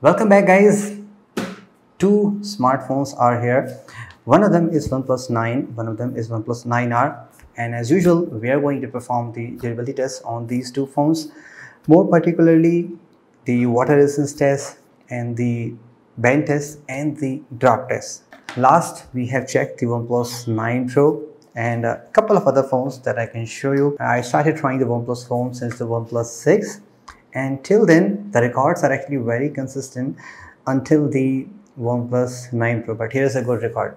Welcome back guys. Two smartphones are here. One of them is OnePlus 9, one of them is OnePlus 9R. And as usual, we are going to perform the durability test on these two phones. More particularly, the water resistance test and the bend test and the drop test. Last, we have checked the OnePlus 9 Pro and a couple of other phones that I can show you. I started trying the OnePlus phone since the OnePlus 6 and till then, the records are actually very consistent until the OnePlus 9 Pro. But here's a good record.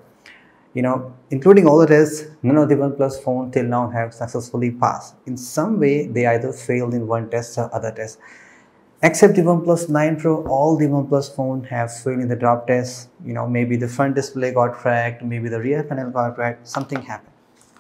You know, including all the rest, none of the OnePlus phone till now have successfully passed. In some way, they either failed in one test or other test. Except the OnePlus 9 Pro, all the OnePlus phone have failed in the drop test. You know, maybe the front display got cracked, maybe the rear panel got cracked, something happened.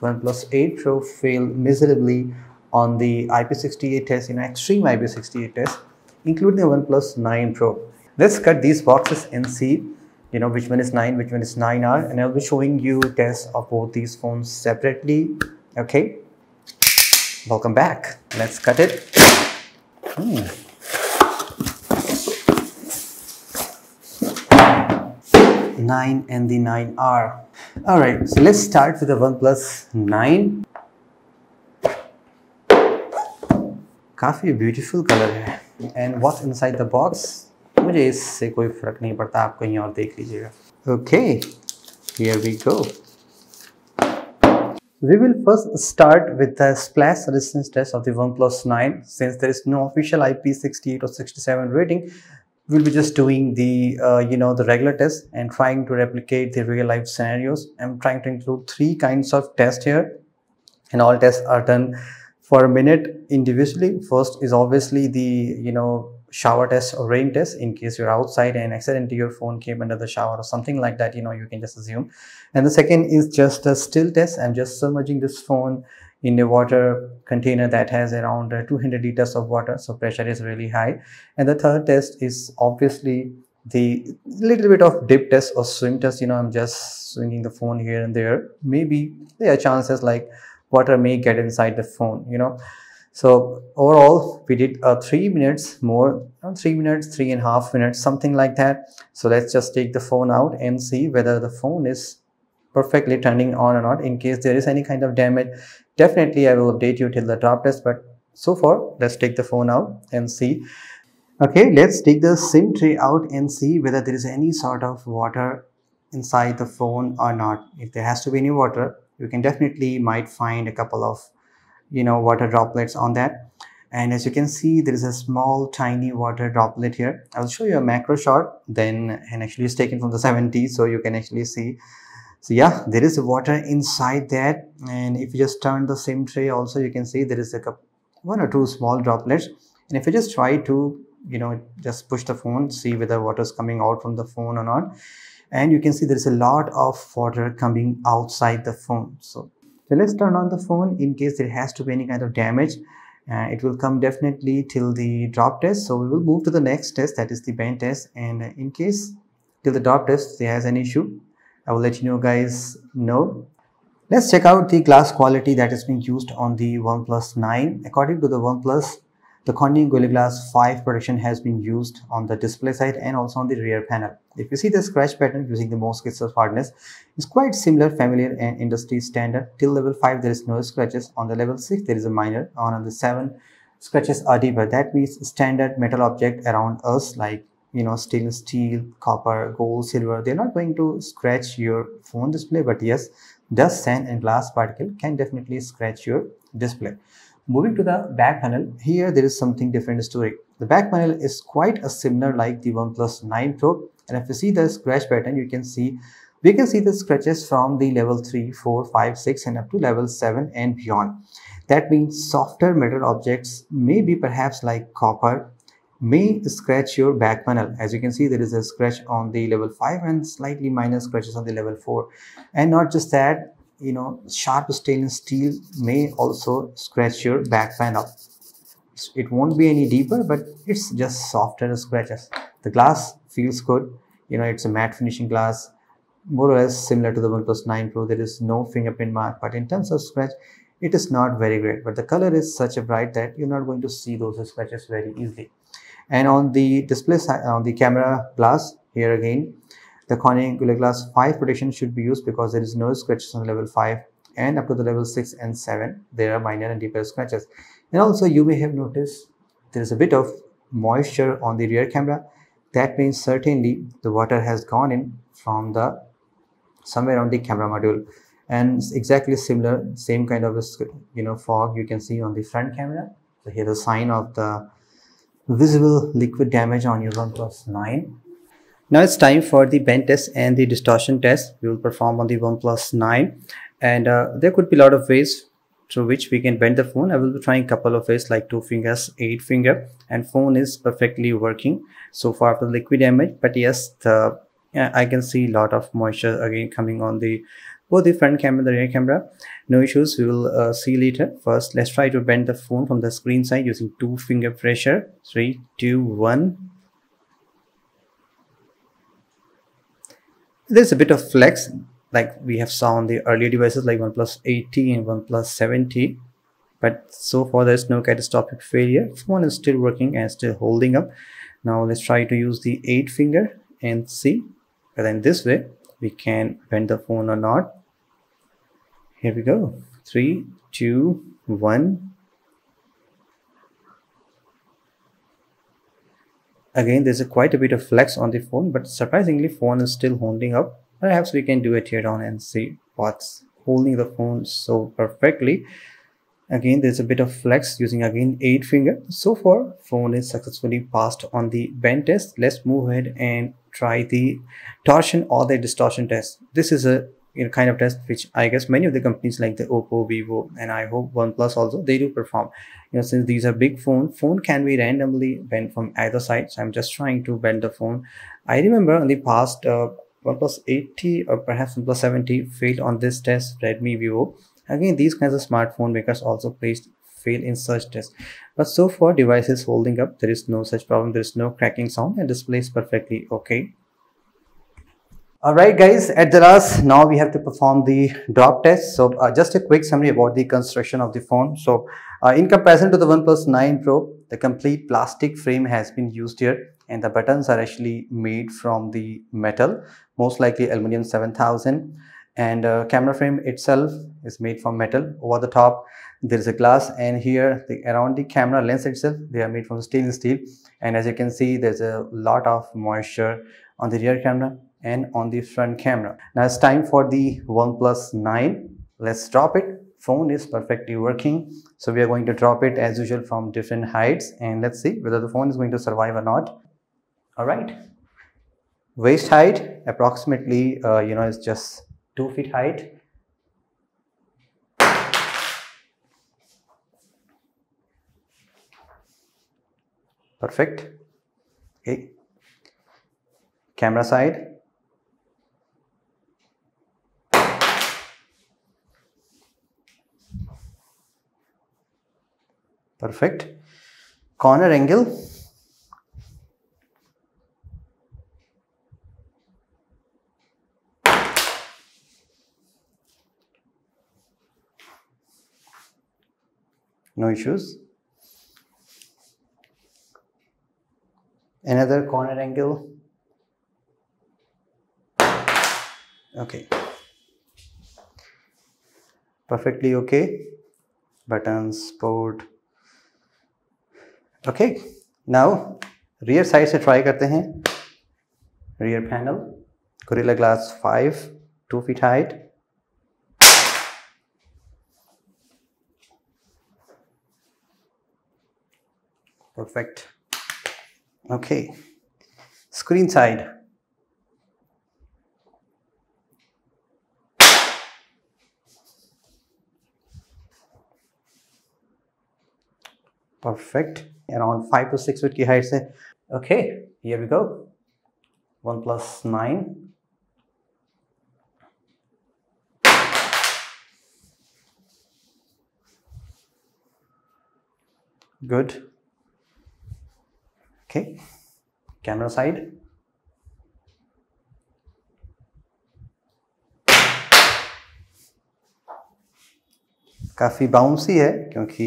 OnePlus 8 Pro failed miserably on the IP68 test, you know, extreme IP68 test, including the OnePlus 9 Pro. Let's cut these boxes and see, you know, which one is 9, which one is 9R, and I'll be showing you tests of both these phones separately. Okay, welcome back. Let's cut it. Hmm. Nine and the 9R. All right, so let's start with the OnePlus 9. काफ़ी beautiful colour है and what inside the box मुझे इससे कोई फ़र्क नहीं पड़ता आप कहीं और देख लीजिएगा okay here we go We will first start with the splash resistance test of the OnePlus 9 since there is no official IP68 or 67 rating we'll be just doing the uh, you know the regular test and trying to replicate the real life scenarios i'm trying to include three kinds of tests here and all tests are done for a minute individually. First is obviously the, you know, shower test or rain test in case you're outside and accidentally your phone came under the shower or something like that, you know, you can just assume. And the second is just a still test. I'm just submerging this phone in a water container that has around uh, 200 liters of water. So pressure is really high. And the third test is obviously the little bit of dip test or swim test you know i'm just swinging the phone here and there maybe there are chances like water may get inside the phone you know so overall we did uh, three minutes more uh, three minutes three and a half minutes something like that so let's just take the phone out and see whether the phone is perfectly turning on or not in case there is any kind of damage definitely i will update you till the drop test but so far let's take the phone out and see okay let's take the sim tray out and see whether there is any sort of water inside the phone or not if there has to be any water you can definitely might find a couple of you know water droplets on that and as you can see there is a small tiny water droplet here i'll show you a macro shot then and actually it's taken from the 70s so you can actually see so yeah there is water inside that and if you just turn the same tray also you can see there is a cup one or two small droplets and if you just try to you know just push the phone see whether water is coming out from the phone or not and you can see there's a lot of water coming outside the phone so, so let's turn on the phone in case there has to be any kind of damage uh, it will come definitely till the drop test so we will move to the next test that is the bend test and in case till the drop test there has an issue i will let you know guys know let's check out the glass quality that is being used on the oneplus 9 according to the oneplus the Corning Gorilla Glass 5 protection has been used on the display side and also on the rear panel. If you see the scratch pattern using the Moskitzer hardness it's quite similar, familiar and industry standard. Till level 5 there is no scratches, on the level 6 there is a minor, on the 7 scratches are deeper. That means standard metal object around us like you know steel, steel, copper, gold, silver, they're not going to scratch your phone display but yes, dust, sand and glass particle can definitely scratch your display. Moving to the back panel, here there is something different story. The back panel is quite a similar like the OnePlus 9 Pro and if you see the scratch pattern, you can see we can see the scratches from the level 3, 4, 5, 6 and up to level 7 and beyond. That means softer metal objects may be perhaps like copper may scratch your back panel. As you can see, there is a scratch on the level 5 and slightly minor scratches on the level 4. And not just that, you know, sharp stainless steel may also scratch your back panel. It won't be any deeper, but it's just softer scratches. The glass feels good. You know, it's a matte finishing glass, more or less similar to the OnePlus 9 Pro. There is no fingerprint mark, but in terms of scratch, it is not very great. But the color is such a bright that you're not going to see those scratches very easily. And on the display side, on the camera glass, here again, the Corning Glass 5 protection should be used because there is no scratches on level 5 and up to the level 6 and 7 there are minor and deeper scratches. And also you may have noticed there is a bit of moisture on the rear camera. That means certainly the water has gone in from the somewhere on the camera module and exactly similar same kind of you know fog you can see on the front camera. So here's a sign of the visible liquid damage on your OnePlus 9 now it's time for the bend test and the distortion test we will perform on the OnePlus 9 and uh, there could be a lot of ways through which we can bend the phone. I will be trying a couple of ways like two fingers, eight finger and phone is perfectly working so far for the liquid image but yes the, yeah, I can see a lot of moisture again coming on the both the front camera and the rear camera. No issues we will uh, see later. First let's try to bend the phone from the screen side using two finger pressure. Three, two, one. there's a bit of flex like we have saw on the earlier devices like OnePlus 80 and OnePlus 70 but so far there's no catastrophic failure phone is still working and still holding up now let's try to use the 8 finger and see and then this way we can bend the phone or not here we go Three, two, one. Again, there's a quite a bit of flex on the phone, but surprisingly phone is still holding up. Perhaps we can do a teardown and see what's holding the phone so perfectly. Again, there's a bit of flex using again 8 finger. So far, phone is successfully passed on the bend test. Let's move ahead and try the torsion or the distortion test. This is a you know, kind of test, which I guess many of the companies like the Oppo, Vivo, and I hope OnePlus also they do perform. You know, since these are big phone, phone can be randomly bent from either side. So I'm just trying to bend the phone. I remember in the past, uh, OnePlus 80 or perhaps OnePlus 70 failed on this test. Redmi, Vivo. Again, these kinds of smartphone makers also placed fail in such tests. But so far, device is holding up. There is no such problem. There is no cracking sound and displays perfectly okay. All right, guys, at the last, now we have to perform the drop test. So uh, just a quick summary about the construction of the phone. So uh, in comparison to the OnePlus 9 Pro, the complete plastic frame has been used here and the buttons are actually made from the metal, most likely aluminum 7000 and uh, camera frame itself is made from metal. Over the top, there is a glass and here the, around the camera lens itself, they are made from stainless steel. And as you can see, there's a lot of moisture on the rear camera and on the front camera. Now it's time for the OnePlus 9. Let's drop it. Phone is perfectly working. So we are going to drop it as usual from different heights and let's see whether the phone is going to survive or not. All right. Waist height approximately, uh, you know, it's just two feet height. Perfect. Okay. Camera side perfect corner angle no issues another corner angle okay perfectly okay buttons port okay now rear side से try करते हैं rear panel Gorilla Glass five two feet height perfect okay screen side perfect around five two six feet की height से okay ये भी कहू OnePlus nine good okay camera side काफी bouncy है क्योंकि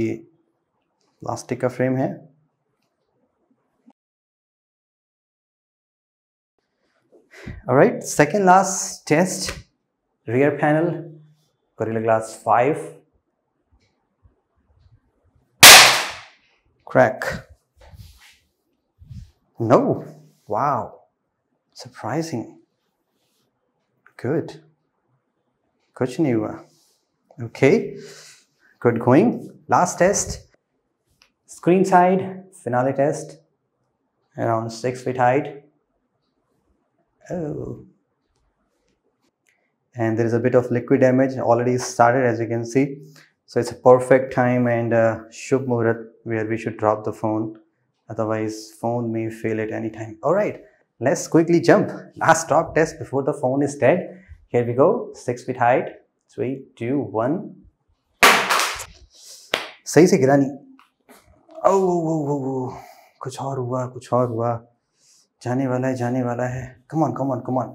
प्लास्टिक का फ्रेम है all right second last test rear panel gorilla glass 5 crack no wow surprising good continue okay good going last test screen side finale test around 6 feet height Oh. And there is a bit of liquid damage already started as you can see. So it's a perfect time and uh, Shubh Murat where we should drop the phone. Otherwise phone may fail at any time. All right, let's quickly jump. Last drop test before the phone is dead. Here we go, six feet height, three, two, one. सही से गिरा नहीं Oh, oh, oh, oh! ओ oh. कुछ और हुआ कुछ और हुआ जाने वाला है जाने वाला है come on come on come on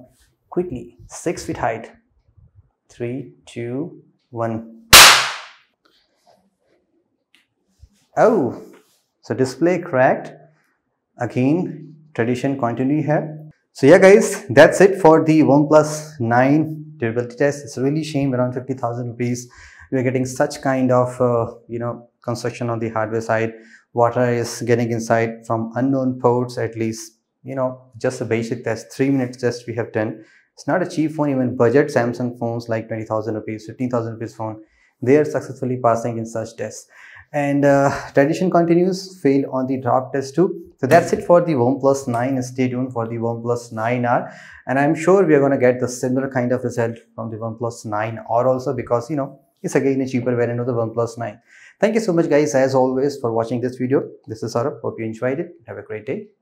quickly six feet height three two one औ so display cracked again tradition continue है so yeah guys that's it for the OnePlus nine durability test it's really shame around fifty thousand rupees you are getting such kind of you know construction on the hardware side water is getting inside from unknown ports at least you know, just a basic test, three minutes test, we have done. It's not a cheap phone, even budget Samsung phones like 20,000 rupees, 15,000 rupees phone, they are successfully passing in such tests. And uh, tradition continues, fail on the drop test too. So that's it for the OnePlus 9. Stay tuned for the OnePlus 9R. And I'm sure we are going to get the similar kind of result from the OnePlus 9R also because, you know, it's again a cheaper variant of the OnePlus 9. Thank you so much guys as always for watching this video. This is Saurabh. Hope you enjoyed it. Have a great day.